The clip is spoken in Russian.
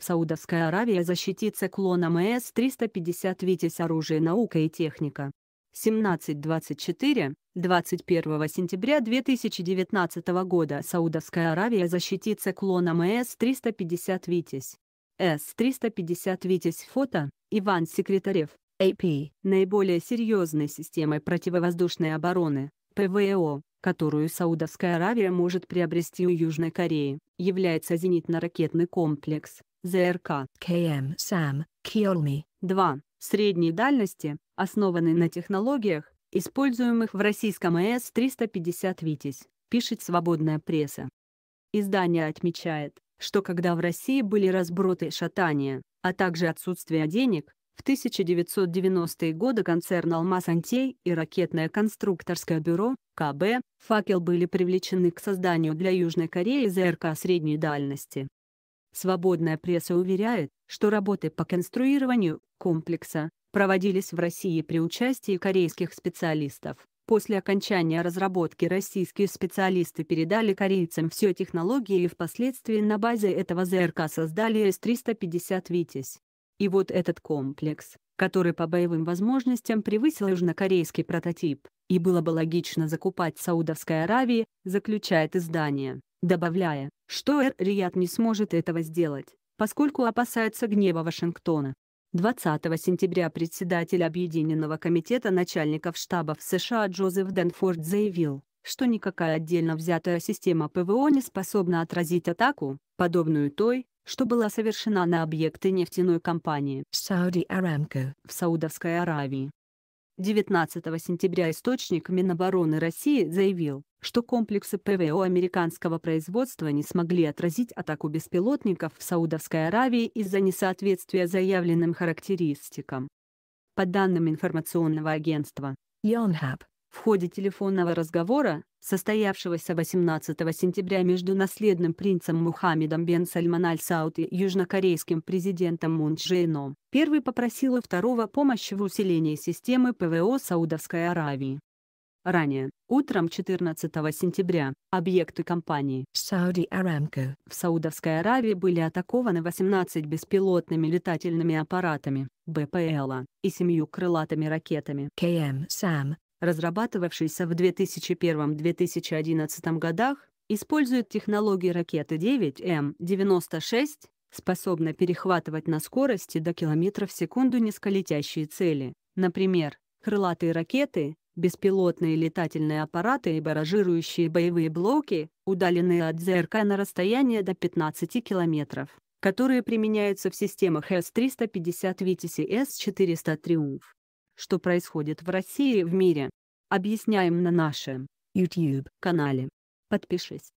Саудовская Аравия защитится клоном с 350 «Витязь. Оружие, наука и техника». 17.24, 21 сентября 2019 года Саудовская Аравия защитится клоном с 350 «Витязь». С-350 «Витязь» фото, Иван Секретарев, АП наиболее серьезной системой противовоздушной обороны, ПВО, которую Саудовская Аравия может приобрести у Южной Кореи, является зенитно-ракетный комплекс ЗРК КМ САМ Киолми 2. Средней дальности, основанный на технологиях, используемых в российском а с 350 «Витязь», пишет «Свободная пресса». Издание отмечает, что когда в России были разброты и шатания, а также отсутствие денег, в 1990-е годы концерн «Алмаз Антей» и ракетное конструкторское бюро КБ «Факел» были привлечены к созданию для Южной Кореи ЗРК средней дальности. Свободная пресса уверяет, что работы по конструированию комплекса проводились в России при участии корейских специалистов. После окончания разработки российские специалисты передали корейцам все технологии и впоследствии на базе этого ЗРК создали С-350 «Витязь». И вот этот комплекс, который по боевым возможностям превысил южнокорейский прототип, и было бы логично закупать Саудовской Аравии, заключает издание добавляя, что эр-Рияд не сможет этого сделать, поскольку опасается гнева Вашингтона. 20 сентября председатель Объединенного комитета начальников штабов США Джозеф Денфорд заявил, что никакая отдельно взятая система ПВО не способна отразить атаку, подобную той, что была совершена на объекты нефтяной компании Saudi Aramco в Саудовской Аравии. 19 сентября источник Минобороны России заявил, что комплексы ПВО американского производства не смогли отразить атаку беспилотников в Саудовской Аравии из-за несоответствия заявленным характеристикам. По данным информационного агентства Yonhap, в ходе телефонного разговора, состоявшегося 18 сентября между наследным принцем Мухаммедом бен Сальман Аль Сауд и южнокорейским президентом Мун Чжейном, первый попросил у второго помощи в усилении системы ПВО Саудовской Аравии. Ранее, утром 14 сентября, объекты компании Saudi Aramco в Саудовской Аравии были атакованы 18 беспилотными летательными аппаратами БПЛА и семью крылатыми ракетами КМ САМ, разрабатывавшейся в 2001-2011 годах, использует технологии ракеты 9М-96, способной перехватывать на скорости до километров в секунду низколетящие цели, например, крылатые ракеты, беспилотные летательные аппараты и баражирующие боевые блоки, удаленные от ЗРК на расстояние до 15 километров, которые применяются в системах С-350 «Витязь» и С-400 «Триумф». Что происходит в России и в мире? Объясняем на нашем YouTube-канале. Подпишись.